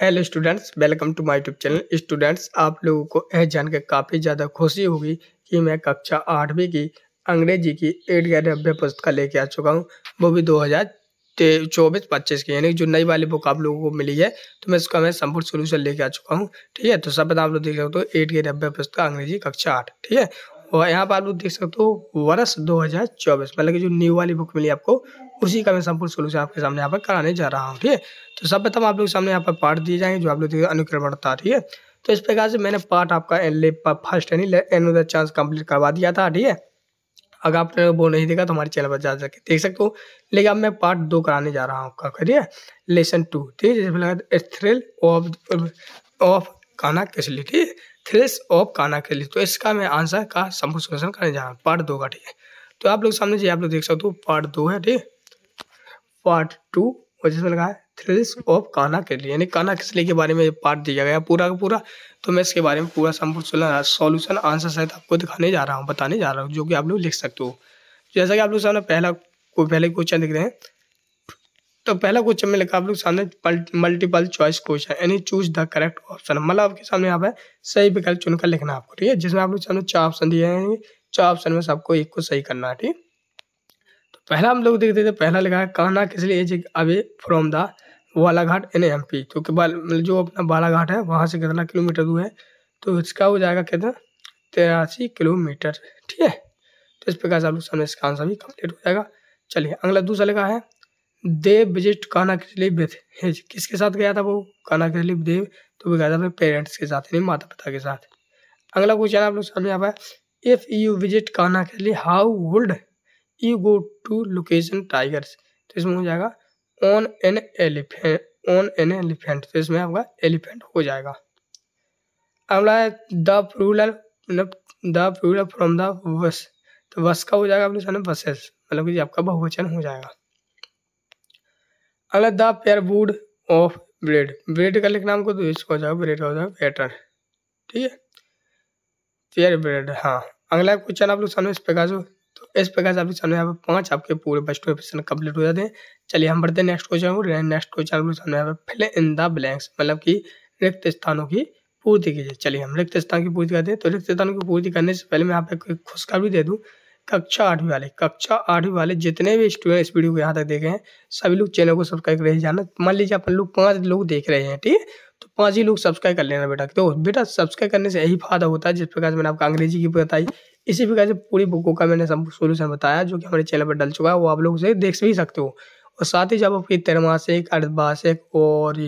hello students welcome to my YouTube channel students आप लोगों को यह जानकर काफ़ी ज़्यादा खुशी होगी कि मैं कक्षा आठवीं की अंग्रेजी की एट ग्यारह अभ्य पुस्तक लेके आ चुका हूँ वो भी दो हज़ार चौबीस पच्चीस की यानी जो नई वाली बुक आप लोगों को मिली है तो मैं इसका मैं संपूर्ण सोल्यूशन लेके आ चुका हूँ ठीक है तो सब आप लोग देख सकते हो एट ग्रेड अभ्य पुस्तक अंग्रेजी कक्षा आठ ठीक है और यहाँ पर आप लोग देख सकते हो वर्ष 2024 मतलब कि जो न्यू वाली बुक मिली आपको उसी का मैं संपूर्ण सोल्यूशन आपके सामने यहाँ पर कराने जा रहा हूँ ठीक है तो सब प्रथम आप लोग सामने यहाँ पर पार्ट दिए जाएंगे जो आप लोग अनुक्रमण था ठीक है तो इस प्रकार से मैंने पार्ट आपका फर्स्ट यानी एन चांस कम्प्लीट करवा दिया था ठीक है अगर आपने वो नहीं देखा तो हमारे चैनल पर जा सके देख सकते हो लेकिन अब मैं पार्ट दो कराने जा रहा हूँ आपका ठीक है लेसन टू ठीक है जिसमें थ्रिल ऑफ ऑफ काना कैसली ठीक है थ्रिल्स ऑफ काना कैसली तो इसका मैं आंसर का संपूर्ण करने जा रहा हूँ पार्ट दो का ठीक है तो आप लोग सामने जी आप लोग देख सकते हो पार्ट दो है ठीक है पार्ट टू और जिसमें लगा है थ्रिल्स ऑफ काना के लिए यानी काना किसले के बारे में पार्ट दिया गया पूरा का पूरा तो मैं इसके बारे में पूरा संपूर्ण सोल्यूशन आंसर सहित आपको दिखाने जा रहा हूँ बताने जा रहा हूँ जो कि आप लोग लिख सकते हो जैसा कि आप लोग सामने पहला को पहले क्वेश्चन दिख रहे हैं तो पहला क्वेश्चन में लिखा आप लोग सामने मल्टीपल चॉइस क्वेश्चन यानी चूज द करेक्ट ऑप्शन मतलब आपके सामने यहाँ पे सही विकल्प चुनकर लिखना आपको ठीक है जिसमें आप लोग सामने चार ऑप्शन दिए हैं चार ऑप्शन में सबको एक को सही करना है ठीक पहला हम लोग देखते थे पहला लिखा है कहना किस लिए अभी from the Balaghat in M P क्योंकि बाल जो अपना बालाघाट है वहाँ से कितना किलोमीटर दूर है तो इसका हो जाएगा कितना तिरासी किलोमीटर ठीक है तो इस प्रकार से आप लोग सामने इसका आंसर भी कम्प्लीट हो जाएगा चलिए अगला दूसरा लिखा है देव विजिट काना के लिए विथ हिज किसके साथ गया था वो काना के लिए देव तो वो गया था अपने पेरेंट्स के साथ यानी माता पिता के साथ अगला क्वेश्चन आप लोग सामने आ पाया इफ़ यू विजिट काना के लिए how would you go to location tigers तो इसमें हो जाएगा on an elephant on an elephant तो इसमें आपका एलिफेंट हो जाएगा अगला है द प्लूरल मतलब the plural from the bus तो बस का हो जाएगा अपने बसेस मतलब कि आपका बहुवचन हो जाएगा अगला the pair would of bread bread का लिखना हमको तो इसको हो जाएगा ब्रेड हो जाएगा पैटर्न ठीक है पेयर ब्रेड हाँ अगला क्वेश्चन आप लोग सामने इस प्रकार से तो इस प्रकार से आपके सामने यहाँ पर पाँच आपके पूरे बेस्ट क्वेश्चन कंप्लीट हो जाते हैं चलिए हम बढ़ते हैं नेक्स्ट क्वेश्चन नेक्स्ट क्वेश्चन आपके सामने यहाँ पर फिल इन द ब्लैंक्स मतलब कि रिक्त स्थानों की पूर्ति कीजिए चलिए हम रिक्त स्थान की पूर्ति करते हैं तो रिक्त स्थानों की पूर्ति करने से पहले मैं यहाँ पे खुशखबरी दे दूँ कक्षा आठवीं वाले कक्षा आठवीं वाले जितने भी स्टूडेंट इस वीडियो को यहाँ तक देखे हैं सभी लोग चैनल को सब्सक्राइब कर जाना मान लीजिए अपन लोग पाँच लोग देख रहे हैं ठीक है तो पाँच ही लोग सब्सक्राइब कर लेना बेटा तो बेटा सब्सक्राइब करने से यही फायदा होता है जिस प्रकार से मैंने आपको अंग्रेजी की बताई इसी प्रकार से पूरी बुकों का मैंने सोल्यूशन बताया जो कि हमारे चैनल पर डल चुका है वो आप लोग उसे देख भी सकते हो और साथ ही जब आपकी त्रैमासिक अर्धवासिक और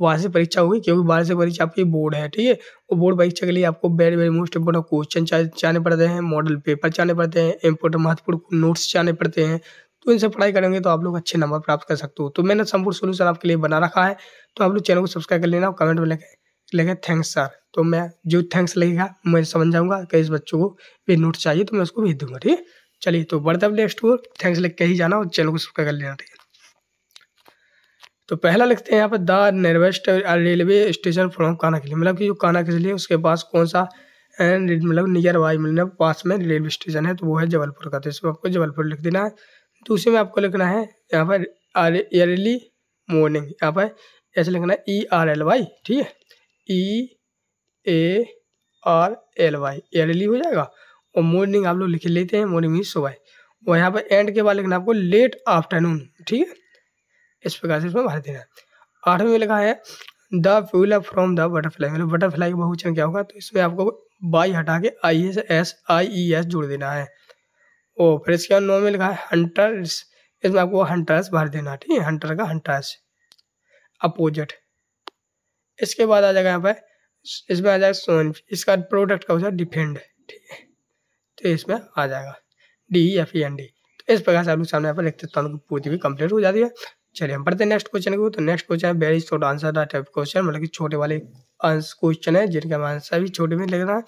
वार्षिक परीक्षा होगी क्योंकि वार्षिक परीक्षा आपकी बोर्ड है ठीक है और बोर्ड परीक्षा के लिए आपको very very most important question चाहने पड़ते हैं मॉडल पेपर चाहने पड़ते हैं इंपोर्टेंट महत्वपूर्ण नोट्स चाहने पड़ते हैं तो इनसे पढ़ाई करेंगे तो आप लोग अच्छे नंबर प्राप्त कर सकते हो तो मैंने संपूर्ण सोल्यूशन आपके लिए बना रखा है तो आप लोग चैनल को सब्सक्राइब कर लेना और कमेंट में लिखें लगेगा थैंक्स सर तो मैं जो थैंक्स लगेगा मैं समझ जाऊँगा कि इस बच्चों को भी नोट चाहिए तो मैं उसको भेज दूँगा ठीक है चलिए तो बढ़ता नेक्स्ट स्टोर थैंक्स लिख के ही जाना और चैनल को सब्सक्राइब कर लेना ठीक है तो पहला लिखते हैं यहाँ पर the nearest railway station from Kanha के लिए मतलब कि जो काना के लिए उसके पास कौन सा मतलब नियर बाई मतलब पास में रेलवे स्टेशन है तो वो है जबलपुर का तो इसमें आपको जबलपुर लिख देना है दूसरे में आपको लिखना है यहाँ पर अर्ली मॉर्निंग यहाँ पर ऐसे लिखना है ई आर एल वाई ठीक है E A R L Y L ली हो जाएगा और मॉर्निंग आप लोग लिख लेते हैं मॉर्निंग मीन सुबह और यहाँ पर एंड के बाद लिखना आपको लेट आफ्टरनून ठीक है इस प्रकार से इसमें भर देना है आठवें में लिखा है the plural from the butterfly मतलब बटरफ्लाई का बहुचन क्या होगा तो इसमें आपको बाई हटा के I S S I E S जोड़ देना है और फिर इसके बाद नौ में लिखा है हंटर्स इसमें आपको हंटर्स भर देना ठीक है हंटर का हंटर्स अपोजिट इसके बाद आ जाएगा यहाँ पर इसमें आ जाएगा सोन इसका प्रोडक्ट का हो है डिफेंड ठीक है तो इसमें आ जाएगा D F E N D तो इस प्रकार से आप लोग सामने यहाँ पर लिखते तो हम पूरी भी कंप्लीट हो जाती है चलिए हम पढ़ते हैं नेक्स्ट क्वेश्चन को तो नेक्स्ट क्वेश्चन है very short answer type question मतलब कि छोटे वाले क्वेश्चन है जिनका आंसर भी छोटे में लिखना रहा है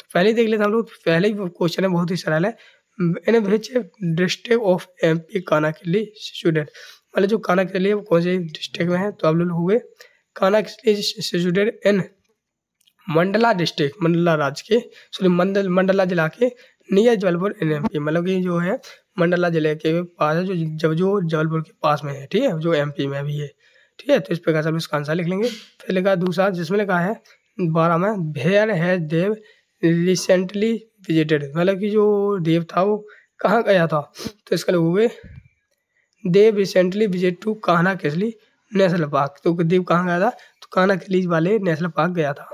तो पहले देख लेते हम लोग पहले ही क्वेश्चन है बहुत ही सरल है in which district of M P Kanha के लिए स्टूडेंट मतलब जो काना के लिए कौन से डिस्ट्रिक्ट में है तो आप लोग हुए Kanha is situated in Mandla district Mandla राज्य के सॉरी मंडल मंडला जिला के near Jabalpur in M P मतलब कि जो है मंडला जिले के पास है जो जब जो जबलपुर के पास में है ठीक है जो एम पी में भी है ठीक है तो इस प्रकार से हम इसका आंसर लिख लेंगे फिर लिखा दूसरा जिसमें लिखा है बारह में भेयर है देव रिसेंटली विजिटेड मतलब कि जो देव था वो कहाँ गया था तो इसका लोग हुए देव रिसेंटली विजिट टू कहना किसली नेशनल पार्क तो कुलदीप कहाँ गया था तो काना खिलीज वाले नेशनल पार्क गया था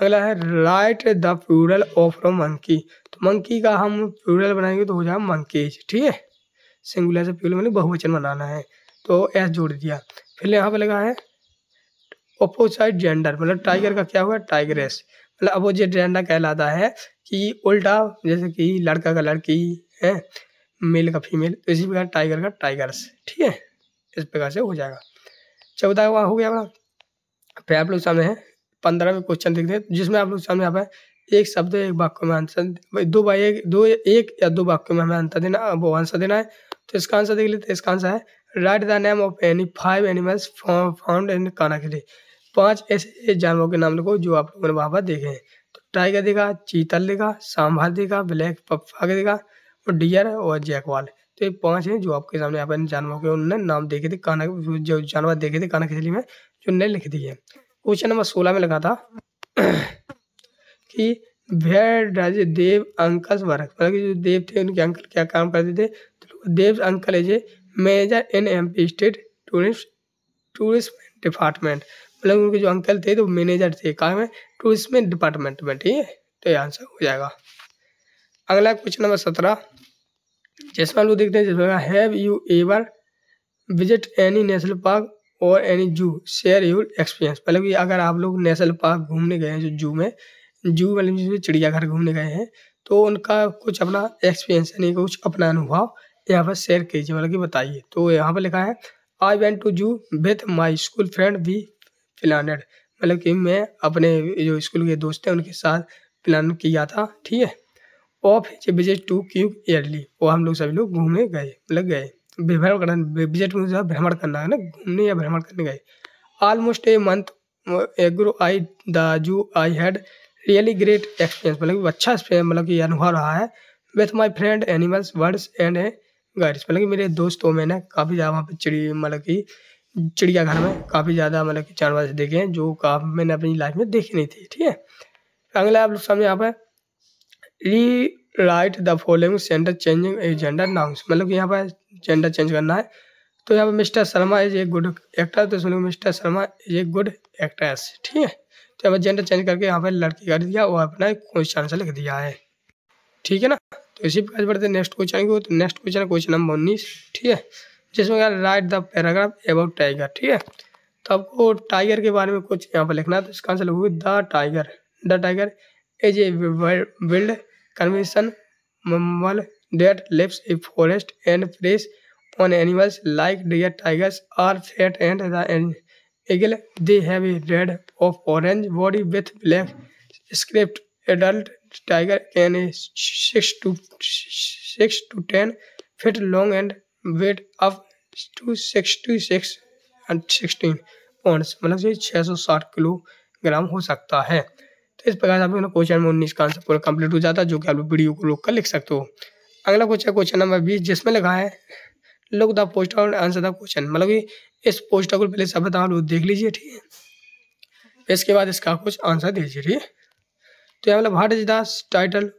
अगला है राइट द प्यूरल ऑफ रो मंकी तो मंकी का हम प्यूरल बनाएंगे तो हो जाएगा मंकीज ठीक है सिंगुलर से प्यूरल मैंने मतलब बहुवचन बनाना है तो एस जोड़ दिया फिर यहाँ पर लगा है अपोजिट जेंडर मतलब टाइगर का क्या हुआ टाइगरेस मतलब अपोजिट जेंडर कहलाता है कि उल्टा जैसे कि लड़का का लड़की है मेल का फीमेल तो इसी प्रकार टाइगर का टाइगर्स ठीक है इस प्रकार से हो जाएगा चौदह वहाँ हो गया हमारा फिर आप लोग सामने है पंद्रह में क्वेश्चन देखते हैं जिसमें आप लोग सामने आप एक शब्द एक वाक्य में आंसर दो बाई एक दो एक या दो वाक्य में हमें आंसर देना वो आंसर देना है तो इसका आंसर देख लेते हैं इसका आंसर है write the name of any five animals found in Kanha के लिए पांच ऐसे जानवरों के नाम लिखो जो आप लोगों ने वहाँ पर देखे हैं तो टाइगर देखा चीतल देखा सांभर देखा ब्लैक पप्पा देखा और डियर और जैकवाल तो ये पांच हैं जो आपके सामने यहाँ पर जानवर के उन्होंने नाम देखे थे काना जो जानवर देखे थे काना खिचली में जो नए लिख दिए क्वेश्चन नंबर सोलह में लगा था कि वह देव अंकल वर्क मतलब कि जो देव थे उनके अंकल क्या काम करते थे तो देव अंकल है जे manager in M P state tourist tourist department मतलब उनके जो अंकल थे तो मैनेजर थे काम में टूरिस्ट डिपार्टमेंट में ठीक है तो ये आंसर हो जाएगा अगला क्वेश्चन नंबर सत्रह जैसे हम लोग देखते हैं जैसे have you ever visit any national park और any zoo share your experience मतलब कि अगर आप लोग नेशनल पार्क घूमने गए हैं जो जू में जू मतलब जिसमें चिड़ियाघर घूमने गए हैं तो उनका कुछ अपना एक्सपीरियंस यानी कुछ अपना अनुभव यहाँ पर शेयर कीजिए मतलब कि बताइए तो यहाँ पर लिखा है I went to zoo with my school friend we planned मतलब कि मैं अपने जो स्कूल के दोस्त हैं उनके साथ प्लान किया था ठीक है ऑफ इज विजिट टू क्यूब ईयरली वो हम लोग सभी लोग घूमने गए लग गए भ्रमण करना विजिट में भ्रमण करना है ना घूमने या भ्रमण करने गए almost a month ago I the zoo I had really great experience मतलब अच्छा एक्सपीरियंस मतलब कि अनुभव रहा है with my friend animals birds and a guides मतलब कि मेरे दोस्तों में ना काफ़ी ज़्यादा वहाँ पर चिड़ी मतलब कि चिड़ियाघर में काफ़ी ज़्यादा मतलब कि जानवर देखे हैं जो काफ़ी मैंने अपनी लाइफ में देखे नहीं थी ठीक है अगला आप लोग सामने यहाँ पर rewrite the following gender changing a gender nouns मतलब यहाँ पर जेंडर चेंज करना है तो यहाँ पर mister Sharma is a good actor तो सुनो mister Sharma is a good actress ठीक है तो यहाँ पर जेंडर चेंज करके यहाँ पर लड़की कर दिया और अपना क्वेश्चन आंसर लिख दिया है ठीक है ना तो इसी प्रकार बढ़ते नेक्स्ट क्वेश्चन को तो नेक्स्ट क्वेश्चन क्वेश्चन नंबर उन्नीस ठीक है जिसमें क्या write the paragraph about tiger ठीक है तो आपको टाइगर के बारे में कुछ यहाँ पर लिखना है तो इसका आंसर लिखोगे the tiger the tiger is a wild कन्विशन mammal that lives a forest and preys on animals like deer tigers are fast and agile they have a red of orange body with black stripes adult tiger an X two six to ten feet long and weigh up to sixty six and sixteen points मतलब ये छः सौ साठ kilogram हो सकता है तो इस प्रकार से आपको क्वेश्चन नंबर उन्नीस का आंसर पूरा कंप्लीट हो जाता है जो कि आप लोग वीडियो को रोक कर लिख सकते हो अगला क्वेश्चन क्वेश्चन नंबर बीस जिसमें लिखा है लुक द पोस्टर और आंसर द क्वेश्चन मतलब कि इस पोस्टर को पहले सब आप लोग देख लीजिए ठीक है इसके बाद इसका कुछ आंसर दीजिए ठीक है तो यहाँ मतलब what is the title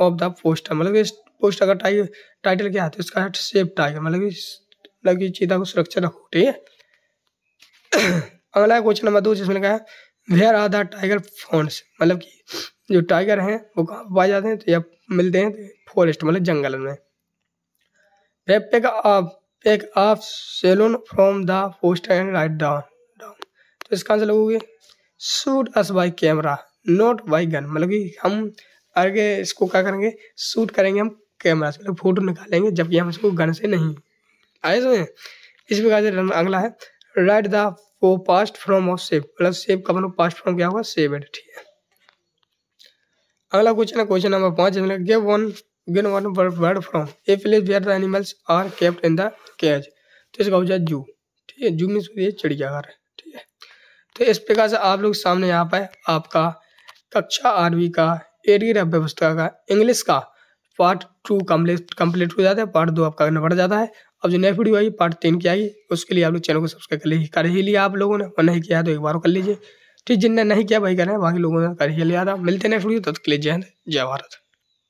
of the poster मतलब इस पोस्टर का टाइटल टाइटल क्या है उसका इसका सेफ टाइगर मतलब मतलब कि चीता को सुरक्षा रखो ठीक है अगला क्वेश्चन नंबर दो जिसमें क्या है where are the tiger found मतलब कि जो टाइगर हैं वो कहाँ पाए जाते हैं तो या मिलते हैं तो फॉरेस्ट मतलब जंगल में pick of pick of saloon from the post and write down down तो इसका आंसर लगोगे shoot us by camera not by gun मतलब कि हम आगे इसको क्या करेंगे शूट करेंगे हम कैमरा से मतलब फोटो निकालेंगे जबकि हम इसको गन से नहीं आए इसमें इस प्रकार से अगला है राइट द वो पास्ट फ्रॉम ऑफ सेव मतलब सेव का मतलब पास्ट फ्रॉम क्या होगा सेव एड ठीक है अगला क्वेश्चन है क्वेश्चन नंबर पाँच give one give one word from a place where the animals are kept in the cage तो इसका हो जाए जू ठीक है जू मीन्स ये चिड़ियाघर है ठीक है तो इस प्रकार से आप लोग सामने यहाँ पर आपका कक्षा आठवीं का एटी व्यवस्था का इंग्लिश का पार्ट टू कम्प्लीट कम्प्लीट हो जाता है पार्ट दो आपका करना पड़ जाता है अब जो नए वीडियो आई पार्ट तीन की आई उसके लिए आप लोग चैनल को सब्सक्राइब कर लीजिए कर ही लिया आप लोगों ने और नहीं किया तो एक बार कर लीजिए ठीक जिनने नहीं किया वही करें बाकी लोगों ने कर ही लिया था मिलते नहीं नेक्स्ट वीडियो तब तो के लिए जय हिंद जय भारत